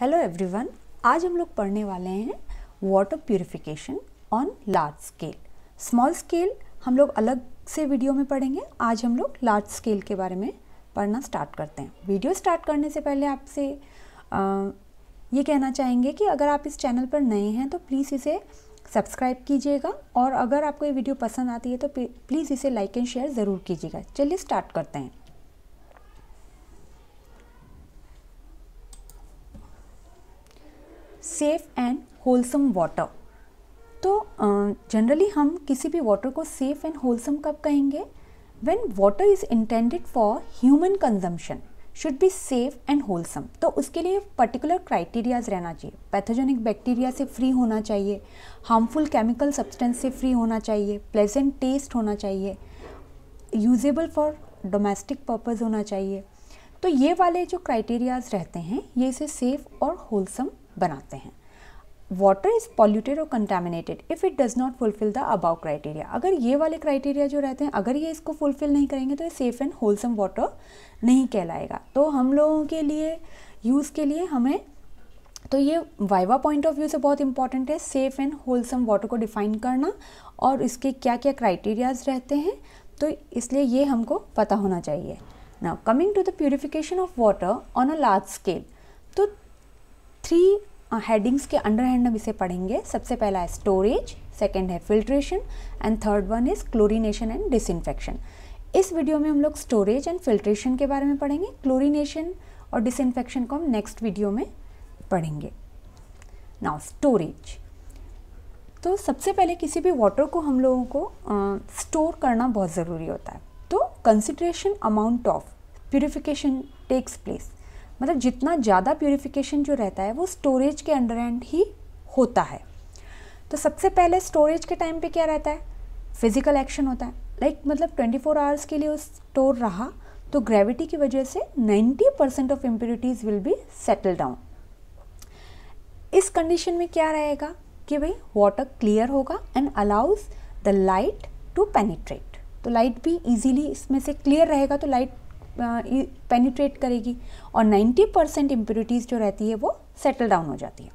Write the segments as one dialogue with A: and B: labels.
A: hello everyone आज हम लोग पढ़ने वाले हैं water purification on large scale small scale हम लोग अलग से वीडियो में पढ़ेंगे आज हम लोग लार्ज स्केल के बारे में पढ़ना स्टार्ट करते हैं वीडियो स्टार्ट करने से पहले आपसे ये कहना चाहेंगे कि अगर आप इस चैनल पर नए हैं तो प्लीज़ इसे सब्सक्राइब कीजिएगा और अगर आपको ये वीडियो पसंद आती है तो प्लीज़ इसे लाइक एंड शेयर ज़रूर कीजिएगा चलिए स्टार्ट करते हैं सेफ़ एंड होलसम वाटर तो जनरली हम किसी भी वाटर को सेफ़ एंड होलसम कब कहेंगे when water is intended for human consumption should be safe and wholesome तो उसके लिए पर्टिकुलर क्राइटेरियाज रहना चाहिए पैथोजेनिक बैक्टीरिया से फ्री होना चाहिए हार्मफुल केमिकल सब्सटेंस से फ्री होना चाहिए प्लेजेंट टेस्ट होना चाहिए यूजेबल फॉर डोमेस्टिक पर्पज़ होना चाहिए तो ये वाले जो क्राइटेरियाज रहते हैं ये इसे सेफ़ और होलसम बनाते हैं वाटर इज़ पॉल्यूटेड और contaminated if it does not fulfil the above criteria अगर ये वाले क्राइटेरिया जो रहते हैं अगर ये इसको फुलफिल नहीं करेंगे तो ये सेफ़ एंड होलसम वाटर नहीं कहलाएगा तो हम लोगों के लिए यूज़ के लिए हमें तो ये वाइवा पॉइंट ऑफ व्यू से बहुत इंपॉर्टेंट है सेफ़ एंड होलसम वाटर को डिफ़ाइन करना और इसके क्या क्या क्राइटेरियाज रहते हैं तो इसलिए ये हमको पता होना चाहिए ना coming to the purification of water on a large scale तो थ्री हेडिंग्स uh, के अंडर हैंड हम इसे पढ़ेंगे सबसे पहला है स्टोरेज सेकेंड है filtration and third one is chlorination and disinfection इस वीडियो में हम लोग स्टोरेज एंड फिल्ट्रेशन के बारे में पढ़ेंगे क्लोरीनेशन और डिसइनफेक्शन को हम नेक्स्ट वीडियो में पढ़ेंगे नाउ स्टोरेज तो सबसे पहले किसी भी वाटर को हम लोगों को स्टोर uh, करना बहुत ज़रूरी होता है तो consideration amount of purification takes place मतलब जितना ज़्यादा प्योरीफिकेशन जो रहता है वो स्टोरेज के अंडर एंड ही होता है तो सबसे पहले स्टोरेज के टाइम पे क्या रहता है फिज़िकल एक्शन होता है लाइक like, मतलब 24 आवर्स के लिए वो स्टोर रहा तो ग्रेविटी की वजह से 90 percent of impurities will be settle down इस कंडीशन में क्या रहेगा कि भाई वाटर क्लियर होगा and allows the light to penetrate तो लाइट भी इजीली इसमें से क्लियर रहेगा तो लाइट पेनिट्रेट करेगी और 90 परसेंट इम्प्योरिटीज़ जो रहती है वो सेटल डाउन हो जाती है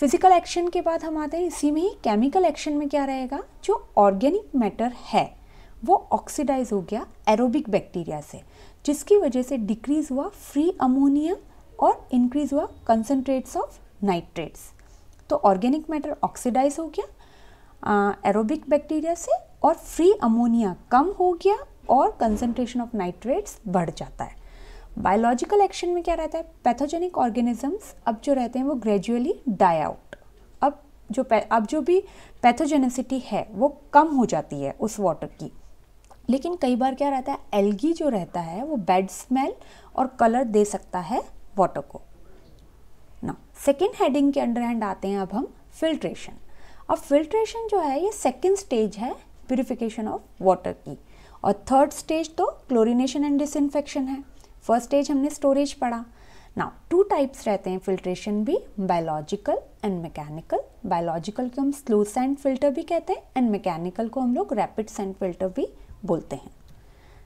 A: फिजिकल एक्शन के बाद हम आते हैं इसी में ही केमिकल एक्शन में क्या रहेगा जो ऑर्गेनिक मैटर है वो ऑक्सीडाइज हो गया एरोबिक बैक्टीरिया से जिसकी वजह से डिक्रीज़ हुआ फ्री अमोनिया और इंक्रीज़ हुआ कंसनट्रेट्स ऑफ नाइट्रेट्स तो ऑर्गेनिक मैटर ऑक्सीडाइज हो गया एरोबिक बैक्टीरिया से और फ्री अमोनिया कम हो गया और कंसनट्रेशन ऑफ नाइट्रेट्स बढ़ जाता है बायोलॉजिकल एक्शन में क्या रहता है पैथोजेनिक ऑर्गेनिजम्स अब जो रहते हैं वो ग्रेजुअली डाई आउट अब जो अब जो भी पैथोजेनिसिटी है वो कम हो जाती है उस वाटर की लेकिन कई बार क्या रहता है एल्गी जो रहता है वो बैड स्मेल और कलर दे सकता है वाटर को ना सेकेंड हेडिंग के अंडर हैंड आते हैं अब हम फिल्ट्रेशन अब फिल्ट्रेशन जो है ये सेकेंड स्टेज है प्योरीफिकेशन ऑफ वाटर की और थर्ड स्टेज तो क्लोरिनेशन एंड डिसइनफेक्शन है फर्स्ट स्टेज हमने स्टोरेज पढ़ा नाउ टू टाइप्स रहते हैं फिल्ट्रेशन भी बायोलॉजिकल एंड मैकेनिकल बायोलॉजिकल को हम स्लो सैंड फिल्टर भी कहते हैं एंड मैकेनिकल को हम लोग रैपिड सैंड फिल्टर भी बोलते हैं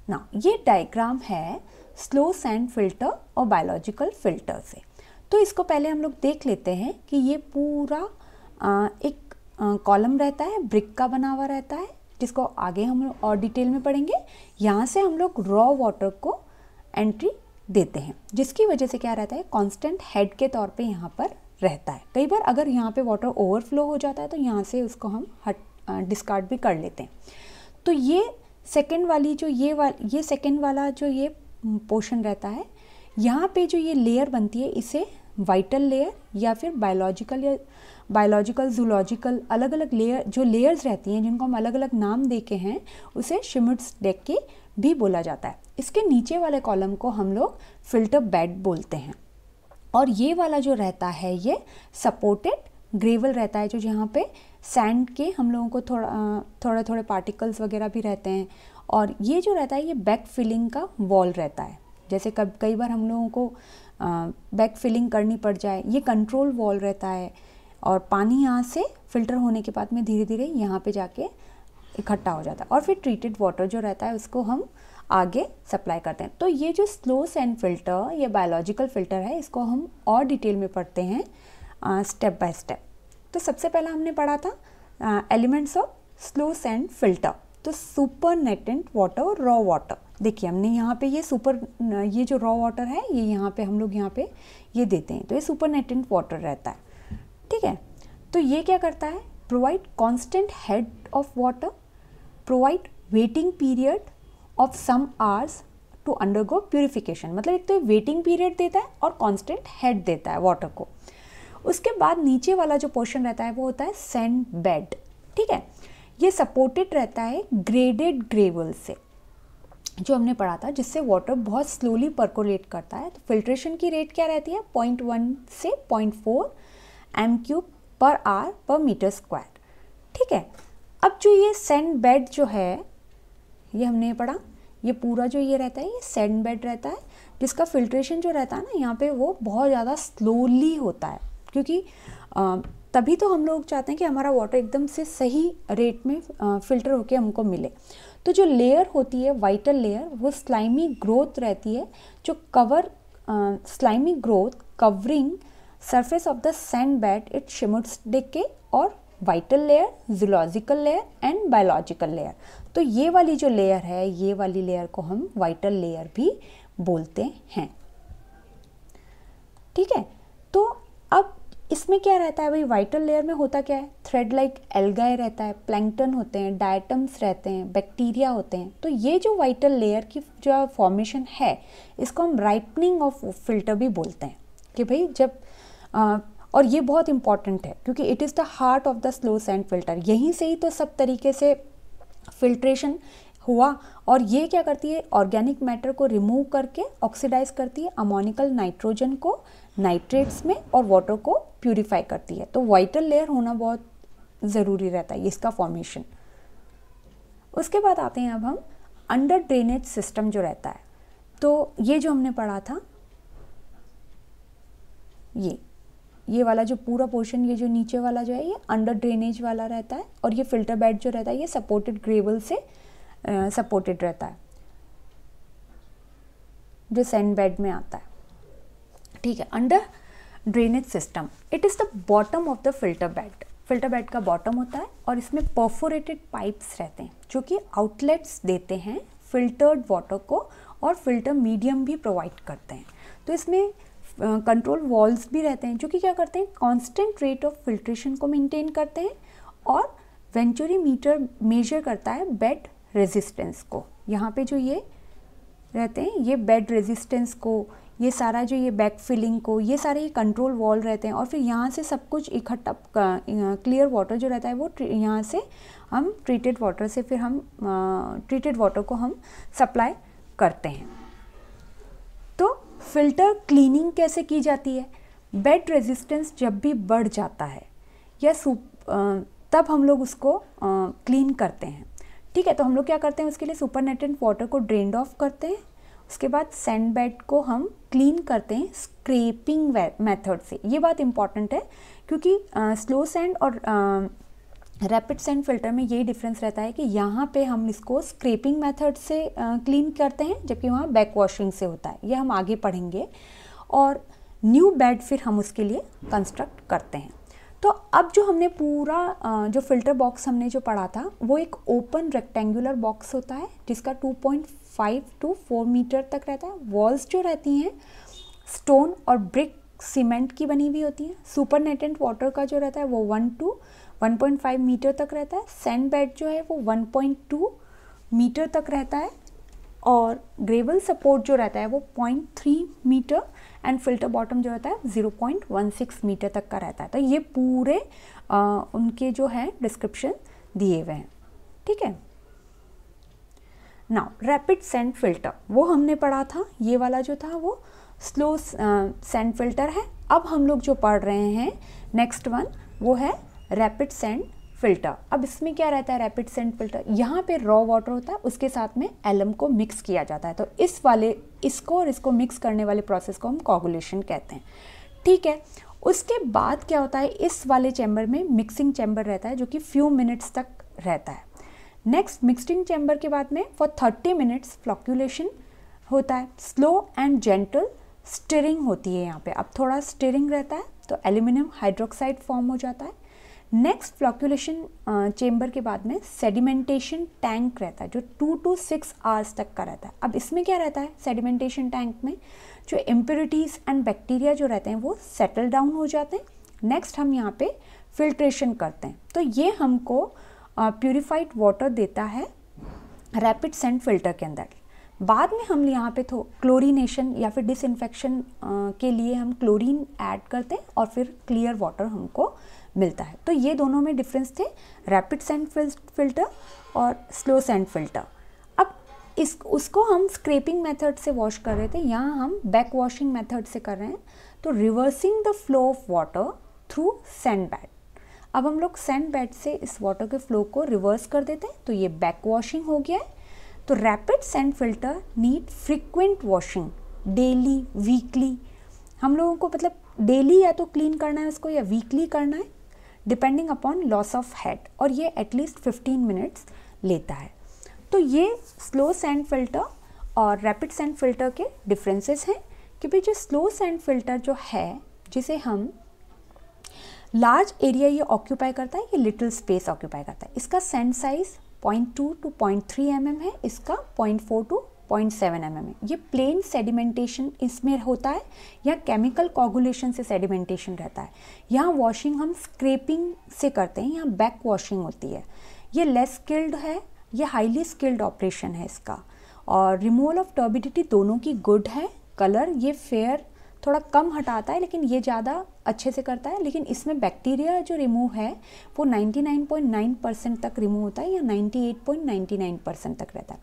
A: ना ये डायग्राम है स्लो सैंड फिल्टर और बायोलॉजिकल फिल्टर से तो इसको पहले हम लोग देख लेते हैं कि ये पूरा आ, एक कॉलम रहता है ब्रिक का बना हुआ रहता है जिसको आगे हम और डिटेल में पढ़ेंगे यहाँ से हम लोग रॉ वाटर को एंट्री देते हैं जिसकी वजह से क्या रहता है कांस्टेंट हेड के तौर पे यहाँ पर रहता है कई बार अगर यहाँ पे वाटर ओवरफ्लो हो जाता है तो यहाँ से उसको हम हट डिस्कार्ड भी कर लेते हैं तो ये सेकेंड वाली जो ये वाल ये सेकेंड वाला जो ये पोर्शन रहता है यहाँ पे जो ये लेयर बनती है इसे वाइटल लेयर या फिर बायोलॉजिकल या बायोलॉजिकल जूलॉजिकल अलग अलग लेयर जो लेयर्स रहती हैं जिनको हम अलग अलग नाम दे के हैं उसे शिमिट्स डेक की भी बोला जाता है इसके नीचे वाले कॉलम को हम लोग फिल्टर बेड बोलते हैं और ये वाला जो रहता है ये सपोर्टेड ग्रेवल रहता है जो जहाँ पे सैंड के हम लोगों को थोड़ा थोड़े थोड़े पार्टिकल्स वगैरह भी रहते हैं और ये जो रहता है ये बैक फिलिंग का वॉल रहता है जैसे कब कई बार हम लोगों को बैक फिलिंग करनी पड़ जाए ये कंट्रोल वॉल रहता है और पानी यहाँ से फिल्टर होने के बाद में धीरे धीरे यहाँ पे जाके इकट्ठा हो जाता है और फिर ट्रीटेड वाटर जो रहता है उसको हम आगे सप्लाई करते हैं तो ये जो स्लो सैंड फिल्टर ये बायोलॉजिकल फिल्टर है इसको हम और डिटेल में पढ़ते हैं स्टेप बाय स्टेप तो सबसे पहला हमने पढ़ा था elements of slow sand filter तो सुपर नेटेंट वाटर और रॉ वाटर देखिए हमने यहाँ पे ये सुपर ये जो रॉ वाटर है ये यहाँ पे हम लोग यहाँ पे ये देते हैं तो ये सुपर नेटेंट वाटर रहता है ठीक है तो ये क्या करता है provide constant head of water provide waiting period of some hours to undergo purification मतलब एक तो वेटिंग पीरियड देता है और कॉन्स्टेंट हेड देता है वाटर को उसके बाद नीचे वाला जो पोर्शन रहता है वो होता है सेंड बेड ठीक है ये सपोर्टेड रहता है ग्रेडेड ग्रेवल से जो हमने पढ़ा था जिससे वाटर बहुत स्लोली परकोलेट करता है तो फिल्ट्रेशन की रेट क्या रहती है पॉइंट वन से पॉइंट फोर एम क्यूब पर आर पर मीटर स्क्वायर ठीक है अब जो ये सैंड बेड जो है ये हमने पढ़ा ये पूरा जो ये रहता है ये सैंड बेड रहता है जिसका फिल्ट्रेशन जो रहता है ना यहाँ पे वो बहुत ज़्यादा स्लोली होता है क्योंकि आ, तभी तो हम लोग चाहते हैं कि हमारा वाटर एकदम से सही रेट में फ़िल्टर होके हमको मिले तो जो लेयर होती है वाइटल लेयर वो स्लाइमी ग्रोथ रहती है जो cover slimy growth covering surface of the sand bed it schmutzdecke और vital layer zoological layer and biological layer तो ये वाली जो लेयर है ये वाली लेयर को हम वाइटल लेयर भी बोलते हैं ठीक है तो अब इसमें क्या रहता है भाई वाइटल लेयर में होता क्या है थ्रेड लाइक एल्गाई रहता है प्लैंकटन होते हैं डायटम्स रहते हैं बैक्टीरिया होते हैं तो ये जो वाइटल लेयर की जो फॉर्मेशन है इसको हम राइपनिंग ऑफ फिल्टर भी बोलते हैं कि भाई जब आ, और ये बहुत इंपॉर्टेंट है क्योंकि it is the heart of the slow sand filter यहीं से ही तो सब तरीके से फिल्ट्रेशन हुआ और ये क्या करती है ऑर्गेनिक मैटर को रिमूव करके ऑक्सीडाइज करती है अमोनिकल नाइट्रोजन को नाइट्रेट्स में और वाटर को प्यूरिफाई करती है तो वाइटल लेयर होना बहुत ज़रूरी रहता है इसका फॉर्मेशन उसके बाद आते हैं अब हम अंडर ड्रेनेज सिस्टम जो रहता है तो ये जो हमने पढ़ा था ये ये वाला जो पूरा पोर्शन ये जो नीचे वाला जो है ये अंडर ड्रेनेज वाला रहता है और ये फिल्टर बेड जो रहता है ये सपोर्टेड ग्रेवल से सपोर्टेड रहता है जो सैंड बेड में आता है ठीक है under drainage system it is the bottom of the filter bed filter bed का बॉटम होता है और इसमें परफोरेटेड पाइप्स रहते हैं जो कि आउटलेट्स देते हैं फिल्टर्ड वाटर को और फिल्टर मीडियम भी प्रोवाइड करते हैं तो इसमें कंट्रोल uh, वॉल्स भी रहते हैं जो कि क्या करते हैं कांस्टेंट रेट ऑफ फिल्ट्रेशन को मेंटेन करते हैं और वेंचुरी मीटर मेजर करता है बेड रेजिस्टेंस को यहाँ पे जो ये रहते हैं ये बेड रेजिस्टेंस को ये सारा जो ये बैक फिलिंग को ये सारे ये कंट्रोल वॉल रहते हैं और फिर यहाँ से सब कुछ इकट्ठा क्लियर वाटर जो रहता है वो यहाँ से हम ट्रीटेड वाटर से फिर हम ट्रीटेड वाटर को हम सप्लाई करते हैं तो फिल्टर क्लीनिंग कैसे की जाती है बेड रेजिस्टेंस जब भी बढ़ जाता है या तब हम लोग उसको क्लीन करते हैं ठीक है तो हम लोग क्या करते हैं उसके लिए सुपरनेटेड वाटर को ड्रेंड ऑफ करते हैं उसके बाद सैंड बेड को हम क्लीन करते हैं स्क्रेपिंग मेथड से ये बात इम्पॉर्टेंट है क्योंकि स्लो सैंड और रैपिड सैंड फिल्टर में यही डिफरेंस रहता है कि यहाँ पे हम इसको स्क्रेपिंग मेथड से क्लीन करते हैं जबकि वहाँ बैक वॉशिंग से होता है ये हम आगे पढ़ेंगे और न्यू बेड फिर हम उसके लिए कंस्ट्रक्ट करते हैं तो अब जो हमने पूरा जो फिल्टर बॉक्स हमने जो पढ़ा था वो एक ओपन रेक्टेंगुलर बॉक्स होता है जिसका 2.5 टू 4 मीटर तक रहता है वॉल्स जो रहती हैं स्टोन और ब्रिक सीमेंट की बनी हुई होती हैं सुपर नेटेंट वाटर का जो रहता है वो वन टू 1.5 मीटर तक रहता है सैंड बेड जो है वो 1.2 मीटर तक रहता है और ग्रेवल सपोर्ट जो रहता है वो point metre and filter bottom जो होता है 0.16 मीटर तक का रहता है तो ये पूरे आ, उनके जो है डिस्क्रिप्शन दिए हुए हैं ठीक है नाउ रैपिड सेंड फिल्टर वो हमने पढ़ा था ये वाला जो था वो स्लो सेंड फिल्टर है अब हम लोग जो पढ़ रहे हैं नेक्स्ट वन वो है रैपिड सेंड फिल्टर अब इसमें क्या रहता है रैपिड सेंट फिल्टर यहाँ पे रॉ वाटर होता है उसके साथ में एलम को मिक्स किया जाता है तो इस वाले इसको और इसको मिक्स करने वाले प्रोसेस को हम कॉगुलेशन कहते हैं ठीक है उसके बाद क्या होता है इस वाले चैम्बर में मिक्सिंग चैम्बर रहता है जो कि फ्यू मिनट्स तक रहता है नेक्स्ट मिक्सिंग चैम्बर के बाद में फॉर थर्टी मिनट्स फ्लॉक्यूलेशन होता है स्लो एंड जेंटल स्टिरिंग होती है यहाँ पे अब थोड़ा स्टिरिंग रहता है तो एल्यूमिनियम हाइड्रोक्साइड फॉर्म हो जाता है नेक्स्ट फ्लॉक्यूलेशन चेम्बर के बाद में सेडिमेंटेशन टैंक रहता है जो टू टू सिक्स आवर्स तक का रहता है अब इसमें क्या रहता है सेडिमेंटेशन टैंक में जो इम्प्योरिटीज़ एंड बैक्टीरिया जो रहते हैं वो सेटल डाउन हो जाते हैं नेक्स्ट हम यहाँ पे फिल्ट्रेशन करते हैं तो ये हमको प्योरीफाइड uh, वाटर देता है रैपिड सेंड फिल्टर के अंदर बाद में हम यहाँ पे तो क्लोरीनेशन या फिर डिसइनफेक्शन uh, के लिए हम क्लोरीन ऐड करते हैं और फिर क्लियर वाटर हमको मिलता है तो ये दोनों में डिफरेंस थे रैपिड सैंड फिल्टर और स्लो सेंड फिल्टर अब इस उसको हम स्क्रेपिंग मेथड से वॉश कर रहे थे यहाँ हम बैक वॉशिंग मेथड से कर रहे हैं तो reversing the flow of water through sand bed अब हम लोग सेंड बैड से इस वाटर के फ्लो को रिवर्स कर देते हैं तो ये बैक वॉशिंग हो गया है तो rapid sand filter need frequent washing daily weekly हम लोगों को मतलब डेली या तो क्लीन करना है उसको या वीकली करना है depending upon loss of head और ये एटलीस्ट 15 मिनट्स लेता है तो ये स्लो सैंड फिल्टर और रैपिड सैंड फिल्टर के डिफरेंसेस हैं कि भाई जो स्लो सैंड फिल्टर जो है जिसे हम लार्ज एरिया ये ऑक्यूपाई करता है ये लिटिल स्पेस ऑक्यूपाई करता है इसका sand size 0.2 to 0.3 m mm है इसका 0.4 to point seven m m ये प्लेन सेडिमेंटेशन इसमें होता है या केमिकल कॉगुलेशन से सेडिमेंटेशन रहता है यहाँ वॉशिंग हम स्क्रेपिंग से करते हैं यहाँ बैक वॉशिंग होती है ये लेस स्किल्ड है ये हाईली स्किल्ड ऑपरेशन है इसका और रिमूवल ऑफ टर्बिडिटी दोनों की गुड है कलर ये फेयर थोड़ा कम हटाता है लेकिन ये ज़्यादा अच्छे से करता है लेकिन इसमें बैक्टीरिया जो रिमूव है वो 99.9 परसेंट तक रिमूव होता है या 98.99 परसेंट तक रहता है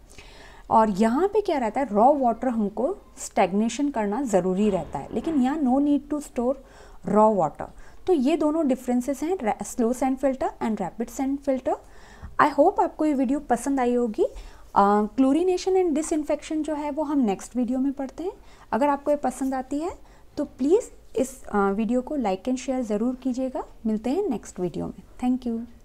A: और यहाँ पे क्या रहता है रॉ वाटर हमको स्टेग्नेशन करना ज़रूरी रहता है लेकिन यहाँ no need to store raw water तो ये दोनों डिफरेंसेस हैं slow sand filter and rapid sand filter I hope आपको ये वीडियो पसंद आई होगी क्लोरीनेशन एंड डिसइनफेक्शन जो है वो हम नेक्स्ट वीडियो में पढ़ते हैं अगर आपको ये पसंद आती है तो प्लीज़ इस वीडियो को लाइक एंड शेयर ज़रूर कीजिएगा मिलते हैं नेक्स्ट वीडियो में थैंक यू